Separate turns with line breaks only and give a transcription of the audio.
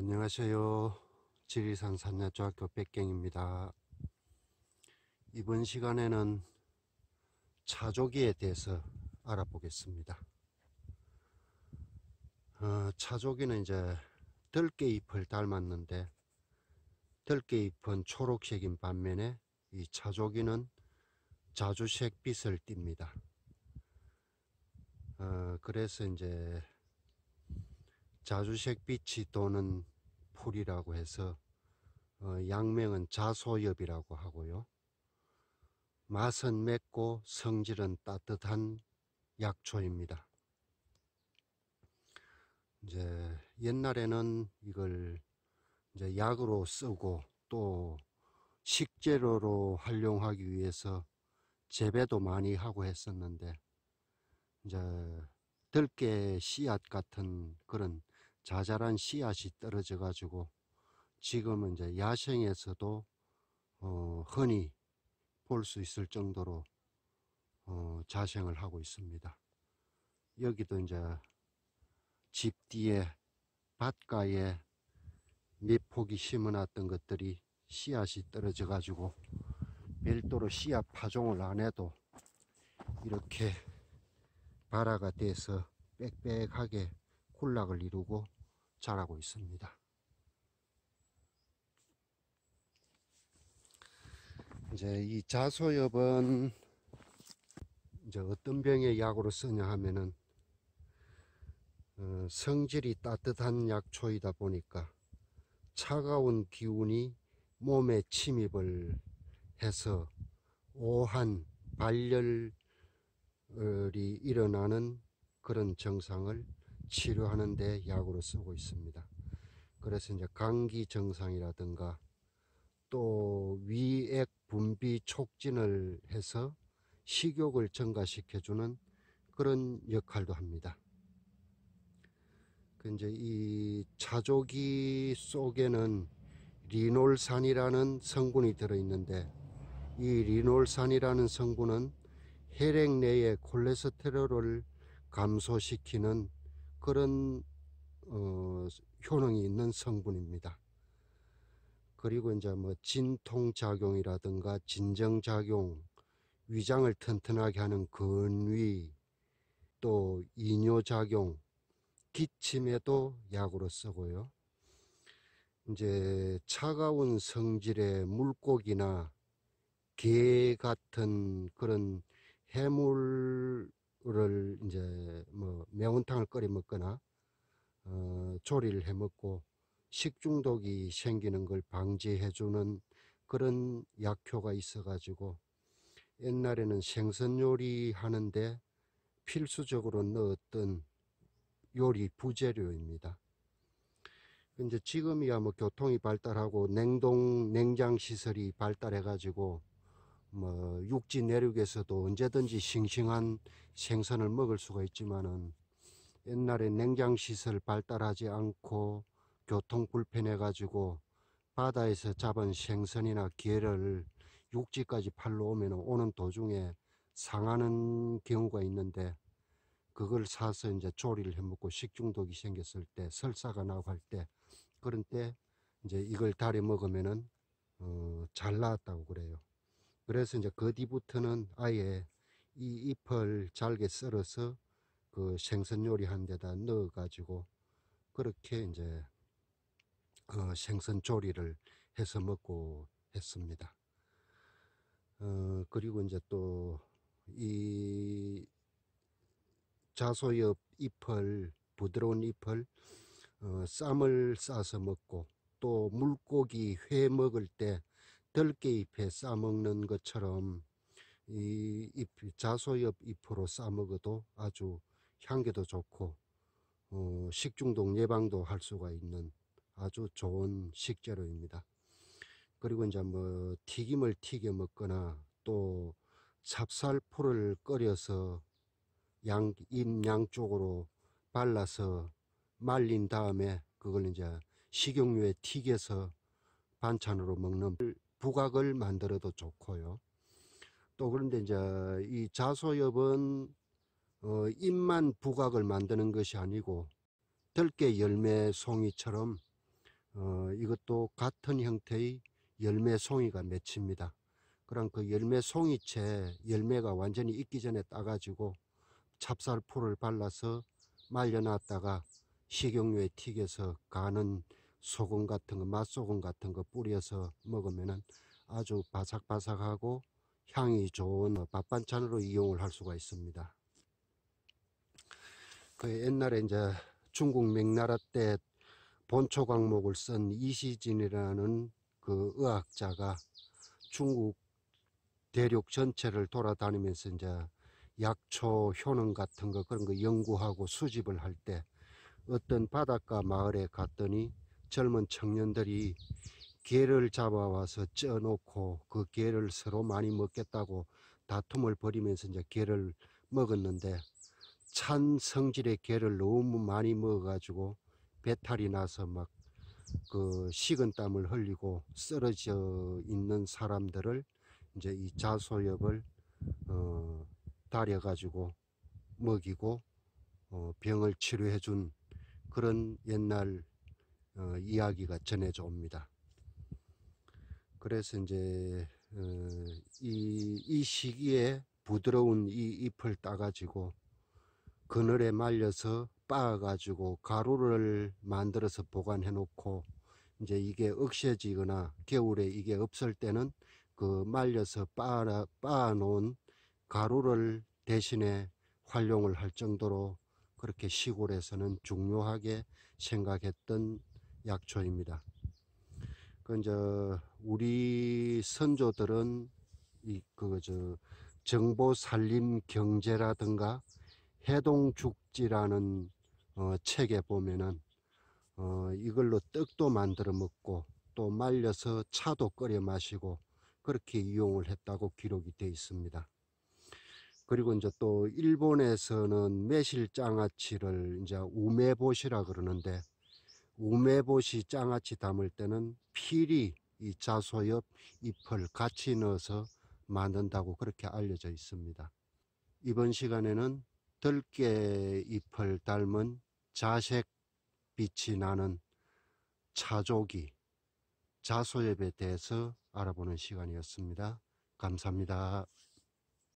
안녕하세요. 지리산 산야초학교 백경입니다. 이번 시간에는 차조기에 대해서 알아보겠습니다. 어, 차조기는 이제 들깨잎을 닮았는데 들깨잎은 초록색인 반면에 이 차조기는 자주색 빛을 띱니다. 어, 그래서 이제 자주색 빛이 도는 풀이라고 해서 어, 양명은 자소엽이라고 하고요. 맛은 맵고 성질은 따뜻한 약초입니다. 이제 옛날에는 이걸 이제 약으로 쓰고 또 식재료로 활용하기 위해서 재배도 많이 하고 했었는데 이제 들깨 씨앗 같은 그런 자잘한 씨앗이 떨어져 가지고 지금은 이제 야생에서도 어, 흔히 볼 수 있을 정도로 어, 자생을 하고 있습니다. 여기도 이제 집 뒤에 밭가에 미폭이 심어놨던 것들이 씨앗이 떨어져 가지고 별도로 씨앗 파종을 안 해도 이렇게 발아가 돼서 빽빽하게 콜락을 이루고 자라고 있습니다. 이제 이 자소엽은 이제 어떤 병에 약으로 쓰냐 하면은 어, 성질이 따뜻한 약초이다 보니까 차가운 기운이 몸에 침입을 해서 오한 발열이 일어나는 그런 증상을 치료하는데 약으로 쓰고 있습니다. 그래서 이제 감기 증상이라든가 또 위액 분비 촉진을 해서 식욕을 증가시켜주는 그런 역할도 합니다. 그 이제 이 차조기 속에는 리놀산이라는 성분이 들어있는데 이 리놀산이라는 성분은 혈액 내의 콜레스테롤을 감소시키는 그런 어, 효능이 있는 성분입니다. 그리고 이제 뭐 진통작용이라든가 진정작용, 위장을 튼튼하게 하는 근위, 또 이뇨작용, 기침에도 약으로 쓰고요. 이제 차가운 성질의 물고기나 게 같은 그런 해물 를 이제 뭐 매운탕을 끓여 먹거나 어, 조리를 해 먹고 식중독이 생기는 걸 방지해 주는 그런 약효가 있어 가지고 옛날에는 생선 요리 하는데 필수적으로 넣었던 요리 부재료입니다. 근데 지금이야 뭐 교통이 발달하고 냉동 냉장 시설이 발달해 가지고 뭐 육지 내륙에서도 언제든지 싱싱한 생선을 먹을 수가 있지만은 옛날에 냉장 시설 발달하지 않고 교통 불편해 가지고 바다에서 잡은 생선이나 게를 육지까지 팔러 오면 오는 도중에 상하는 경우가 있는데 그걸 사서 이제 조리를 해 먹고 식중독이 생겼을 때 설사가 나고 할 때 그런 때 이제 이걸 달여 먹으면은 어, 잘 나왔다고 그래요. 그래서 이제 그 뒤부터는 아예 이 잎을 잘게 썰어서 그 생선 요리한 데다 넣어 가지고 그렇게 이제 어, 생선 조리를 해서 먹고 했습니다. 어, 그리고 이제 또 이 자소엽 잎을 부드러운 잎을 어, 쌈을 싸서 먹고 또 물고기 회 먹을 때 들깨잎에 싸먹는 것처럼 이 잎, 자소엽 잎으로 싸먹어도 아주 향기도 좋고 어, 식중독 예방도 할 수가 있는 아주 좋은 식재료입니다. 그리고 이제 뭐 튀김을 튀겨 먹거나 또 찹쌀풀을 끓여서 양, 입 양쪽으로 발라서 말린 다음에 그걸 이제 식용유에 튀겨서 반찬으로 먹는 부각을 만들어도 좋고요. 또 그런데 이제 이 자소엽은 어, 잎만 부각을 만드는 것이 아니고 들깨 열매 송이처럼 어, 이것도 같은 형태의 열매 송이가 맺힙니다. 그럼 그 열매 송이채 열매가 완전히 익기 전에 따가지고 찹쌀풀을 발라서 말려놨다가 식용유에 튀겨서 가는 소금 같은 거, 맛소금 같은 거 뿌려서 먹으면 아주 바삭바삭하고 향이 좋은 뭐 밥반찬으로 이용을 할 수가 있습니다. 그 옛날에 이제 중국 명나라 때 본초 광목을쓴 이시진이라는 그 의학자가 중국 대륙 전체를 돌아다니면서 이제 약초 효능 같은 거 그런 거 연구하고 수집을 할 때 어떤 바닷가 마을에 갔더니 젊은 청년들이 개를 잡아와서 쪄놓고 그 개를 서로 많이 먹겠다고 다툼을 벌이면서 이제 개를 먹었는데 찬 성질의 개를 너무 많이 먹어가지고 배탈이 나서 막 그 식은 땀을 흘리고 쓰러져 있는 사람들을 이제 이 자소엽을 어, 다려가지고 먹이고 어, 병을 치료해 준 그런 옛날 어, 이야기가 전해져 옵니다. 그래서 이제 어, 이, 이 시기에 부드러운 이 잎을 따가지고 그늘에 말려서 빻아가지고 가루를 만들어서 보관해 놓고 이제 이게 억세지거나 겨울에 이게 없을 때는 그 말려서 빻아, 빻아 놓은 가루를 대신에 활용을 할 정도로 그렇게 시골에서는 중요하게 생각했던 약초입니다. 그저 우리 선조들은 이 그저 정보 살림 경제라든가 해동 죽지라는 어, 책에 보면은 어, 이걸로 떡도 만들어 먹고 또 말려서 차도 끓여 마시고 그렇게 이용을 했다고 기록이 되어 있습니다. 그리고 이제 또 일본에서는 매실장아찌를 이제 우메보시라 그러는데 우매보시 장아찌 담을 때는 필이 이 자소엽 잎을 같이 넣어서 만든다고 그렇게 알려져 있습니다. 이번 시간에는 들깨 잎을 닮은 자색 빛이 나는 차조기 자소엽에 대해서 알아보는 시간이었습니다. 감사합니다.